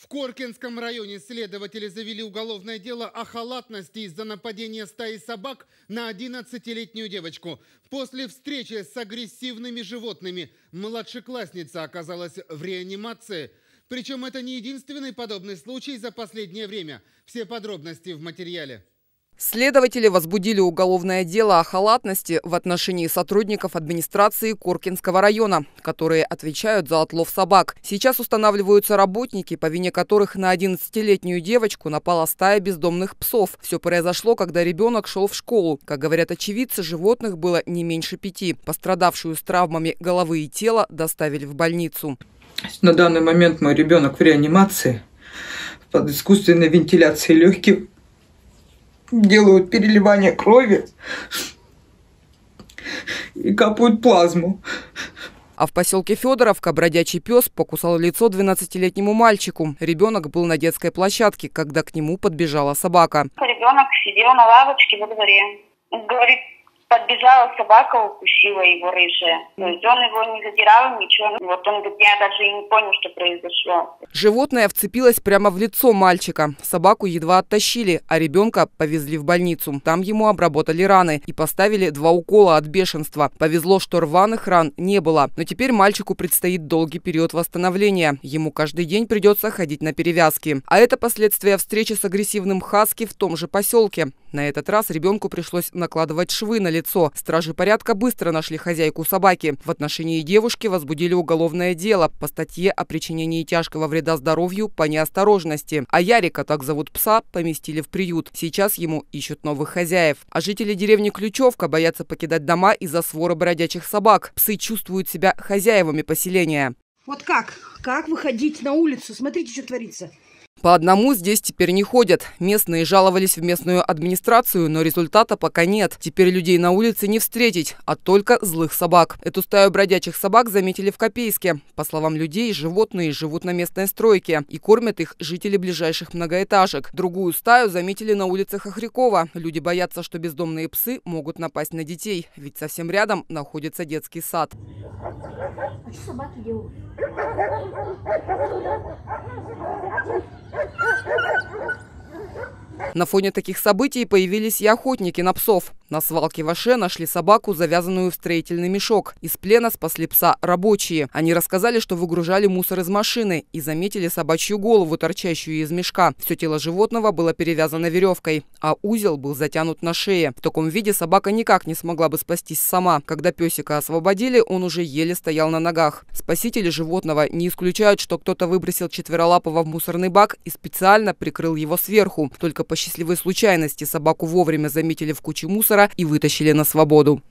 В Коркинском районе следователи завели уголовное дело о халатности из-за нападения стаи собак на 11-летнюю девочку. После встречи с агрессивными животными младшеклассница оказалась в реанимации. Причем это не единственный подобный случай за последнее время. Все подробности в материале. Следователи возбудили уголовное дело о халатности в отношении сотрудников администрации Коркинского района, которые отвечают за отлов собак. Сейчас устанавливаются работники, по вине которых на 11-летнюю девочку напала стая бездомных псов. Все произошло, когда ребенок шел в школу. Как говорят очевидцы, животных было не меньше пяти. Пострадавшую с травмами головы и тела доставили в больницу. На данный момент мой ребенок в реанимации под искусственной вентиляцией легких делают переливание крови и капают плазму. А в поселке Федоровка бродячий пес покусал лицо 12-летнему мальчику. Ребенок был на детской площадке, когда к нему подбежала собака. Ребенок сидел на лавочке во дворе. Говорит, Подбежала собака, укусила его рыжая. То есть он его не задирал, ничего. Ну, вот он говорит, я даже и не понял, что произошло. Животное вцепилось прямо в лицо мальчика. Собаку едва оттащили, а ребенка повезли в больницу. Там ему обработали раны и поставили два укола от бешенства. Повезло, что рваных ран не было. Но теперь мальчику предстоит долгий период восстановления. Ему каждый день придется ходить на перевязки. А это последствия встречи с агрессивным хаски в том же поселке. На этот раз ребенку пришлось накладывать швы на лицо лицо. Стражи порядка быстро нашли хозяйку собаки. В отношении девушки возбудили уголовное дело по статье о причинении тяжкого вреда здоровью по неосторожности. А Ярика, так зовут пса, поместили в приют. Сейчас ему ищут новых хозяев. А жители деревни Ключевка боятся покидать дома из-за свора бродячих собак. Псы чувствуют себя хозяевами поселения. Вот как? Как выходить на улицу? Смотрите, что творится. По одному здесь теперь не ходят. Местные жаловались в местную администрацию, но результата пока нет. Теперь людей на улице не встретить, а только злых собак. Эту стаю бродячих собак заметили в Копейске. По словам людей, животные живут на местной стройке и кормят их жители ближайших многоэтажек. Другую стаю заметили на улицах Хохрякова. Люди боятся, что бездомные псы могут напасть на детей, ведь совсем рядом находится детский сад. А собаки делают? На фоне таких событий появились и охотники на псов. На свалке Ваше нашли собаку, завязанную в строительный мешок. Из плена спасли пса рабочие. Они рассказали, что выгружали мусор из машины и заметили собачью голову, торчащую из мешка. Все тело животного было перевязано веревкой, а узел был затянут на шее. В таком виде собака никак не смогла бы спастись сама. Когда песика освободили, он уже еле стоял на ногах. Спасители животного не исключают, что кто-то выбросил четверолапого в мусорный бак и специально прикрыл его сверху. Только по счастливой случайности собаку вовремя заметили в куче мусора, Гитлера и вытащили на свободу.